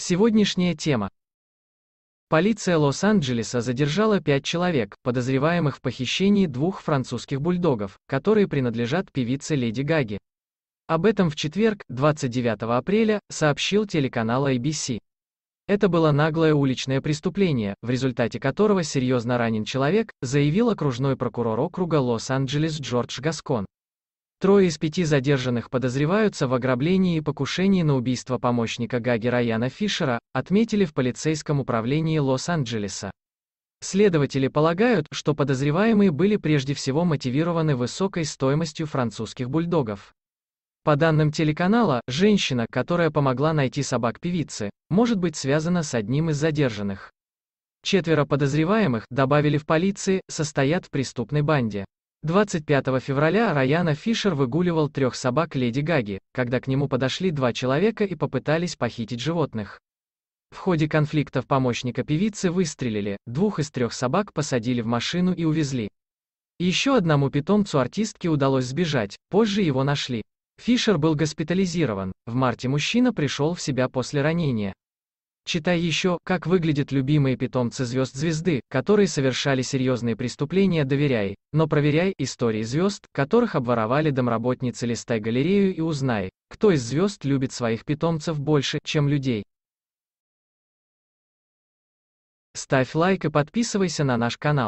Сегодняшняя тема. Полиция Лос-Анджелеса задержала пять человек, подозреваемых в похищении двух французских бульдогов, которые принадлежат певице Леди Гаги. Об этом в четверг, 29 апреля, сообщил телеканал ABC. Это было наглое уличное преступление, в результате которого серьезно ранен человек, заявил окружной прокурор округа Лос-Анджелес Джордж Гаскон. Трое из пяти задержанных подозреваются в ограблении и покушении на убийство помощника Гаги Райана Фишера, отметили в полицейском управлении Лос-Анджелеса. Следователи полагают, что подозреваемые были прежде всего мотивированы высокой стоимостью французских бульдогов. По данным телеканала, женщина, которая помогла найти собак певицы, может быть связана с одним из задержанных. Четверо подозреваемых, добавили в полиции, состоят в преступной банде. 25 февраля Райана Фишер выгуливал трех собак Леди Гаги, когда к нему подошли два человека и попытались похитить животных. В ходе конфликтов помощника певицы выстрелили, двух из трех собак посадили в машину и увезли. Еще одному питомцу артистки удалось сбежать, позже его нашли. Фишер был госпитализирован, в марте мужчина пришел в себя после ранения. Читай еще, как выглядят любимые питомцы звезд звезды, которые совершали серьезные преступления, доверяй, но проверяй истории звезд, которых обворовали домработницы листай галерею и узнай, кто из звезд любит своих питомцев больше, чем людей. Ставь лайк и подписывайся на наш канал.